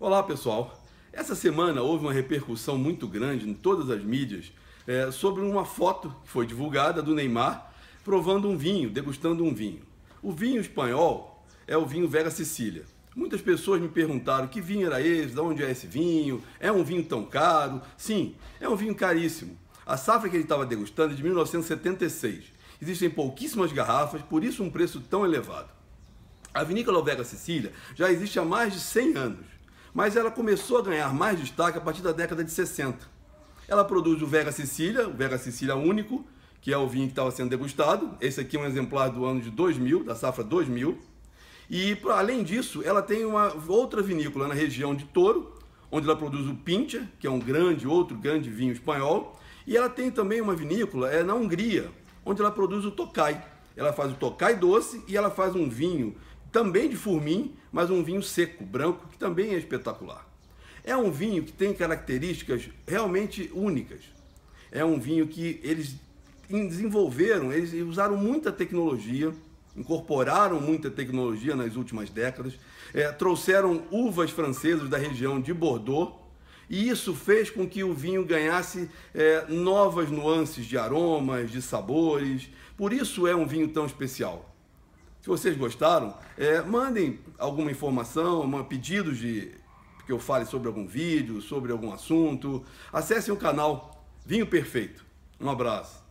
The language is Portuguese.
Olá pessoal! Essa semana houve uma repercussão muito grande em todas as mídias é, sobre uma foto que foi divulgada do Neymar provando um vinho, degustando um vinho. O vinho espanhol é o vinho Vega Sicília. Muitas pessoas me perguntaram que vinho era esse, de onde é esse vinho, é um vinho tão caro? Sim, é um vinho caríssimo. A safra que ele estava degustando é de 1976. Existem pouquíssimas garrafas, por isso um preço tão elevado. A vinícola Vega Sicília já existe há mais de 100 anos mas ela começou a ganhar mais destaque a partir da década de 60. Ela produz o Vega Sicília, o Vega Sicília único, que é o vinho que estava sendo degustado. Esse aqui é um exemplar do ano de 2000, da safra 2000. E além disso, ela tem uma outra vinícola na região de Toro, onde ela produz o Pincha, que é um grande outro grande vinho espanhol, e ela tem também uma vinícola é na Hungria, onde ela produz o Tokai. Ela faz o Tokai doce e ela faz um vinho também de Furmin, mas um vinho seco, branco, que também é espetacular. É um vinho que tem características realmente únicas. É um vinho que eles desenvolveram, eles usaram muita tecnologia, incorporaram muita tecnologia nas últimas décadas, é, trouxeram uvas francesas da região de Bordeaux, e isso fez com que o vinho ganhasse é, novas nuances de aromas, de sabores. Por isso é um vinho tão especial. Se vocês gostaram, é, mandem alguma informação, pedidos de que eu fale sobre algum vídeo, sobre algum assunto. Acessem o canal Vinho Perfeito. Um abraço.